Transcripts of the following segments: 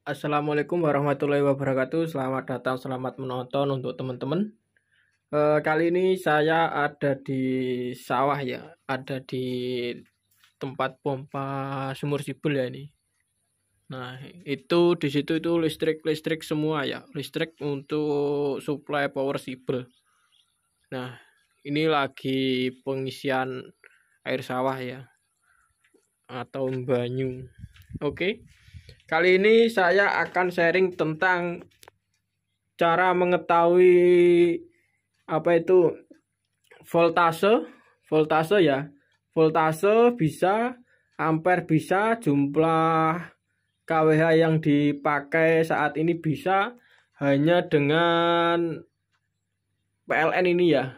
Assalamualaikum warahmatullahi wabarakatuh. Selamat datang, selamat menonton untuk teman-teman. E, kali ini saya ada di sawah ya, ada di tempat pompa sumur sibul ya ini. Nah itu di situ itu listrik listrik semua ya, listrik untuk supply power sibul. Nah ini lagi pengisian air sawah ya, atau banyu. Oke. Okay. Kali ini saya akan sharing tentang cara mengetahui apa itu voltase, voltase ya. Voltase bisa, ampere bisa, jumlah KWH yang dipakai saat ini bisa hanya dengan PLN ini ya.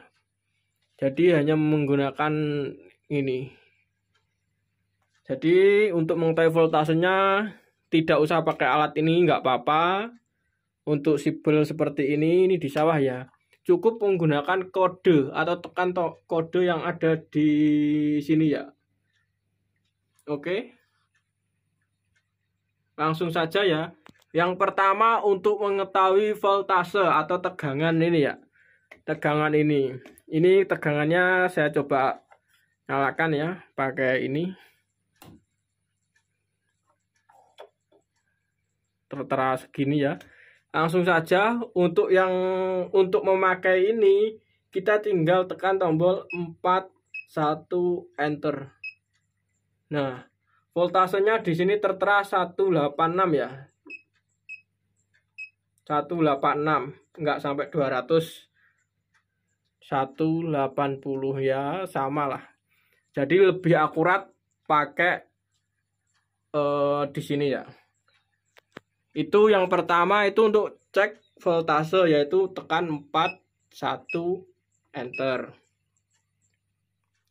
Jadi hanya menggunakan ini. Jadi untuk mengetahui voltasenya tidak usah pakai alat ini nggak apa-apa untuk sibel seperti ini ini di sawah ya cukup menggunakan kode atau tekan to kode yang ada di sini ya oke langsung saja ya yang pertama untuk mengetahui voltase atau tegangan ini ya tegangan ini ini tegangannya saya coba nyalakan ya pakai ini tertera segini ya langsung saja untuk yang untuk memakai ini kita tinggal tekan tombol 41 enter nah voltasenya di sini tertera 186 ya 186 enggak sampai 200 180 ya sama lah jadi lebih akurat pakai eh, di sini ya itu yang pertama itu untuk cek voltase yaitu tekan 4 1 enter.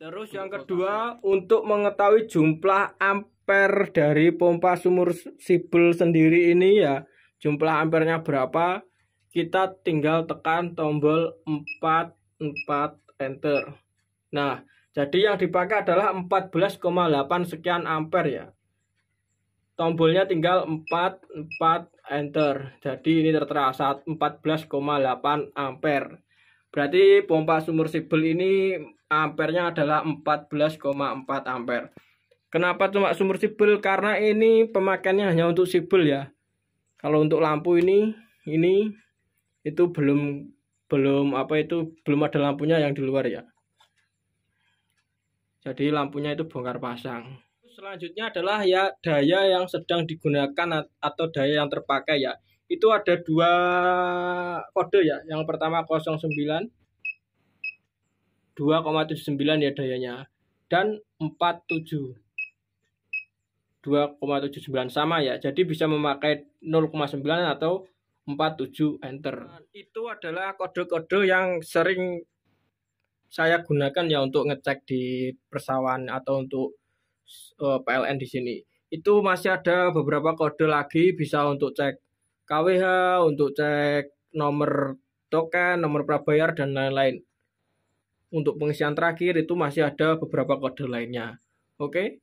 Terus yang kedua untuk mengetahui jumlah ampere dari pompa sumur sibel sendiri ini ya jumlah ampernya berapa kita tinggal tekan tombol 4 4 enter. Nah, jadi yang dipakai adalah 14,8 sekian ampere ya tombolnya tinggal 4 4 enter jadi ini tertera 14,8 ampere berarti pompa sumur sibel ini ampernya adalah 14,4 ampere kenapa cuma sumur sibel karena ini pemakaiannya hanya untuk sibel ya kalau untuk lampu ini ini itu belum belum apa itu belum ada lampunya yang di luar ya jadi lampunya itu bongkar pasang selanjutnya adalah ya daya yang sedang digunakan atau daya yang terpakai ya. Itu ada dua kode ya. Yang pertama 09 2,79 ya dayanya dan 47 2,79 sama ya. Jadi bisa memakai 0,9 atau 47 enter. Nah, itu adalah kode-kode yang sering saya gunakan ya untuk ngecek di persawahan atau untuk uh, eh, PLN di sini. Itu masih ada beberapa kode lagi bisa untuk cek KWH, untuk cek nomor token, nomor prabayar dan lain-lain. Untuk pengisian terakhir itu masih ada beberapa kode lainnya. Oke.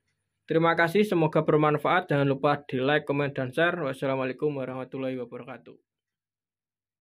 Terima kasih, semoga bermanfaat. Jangan lupa di like, komen, dan share. Wassalamualaikum warahmatullahi wabarakatuh.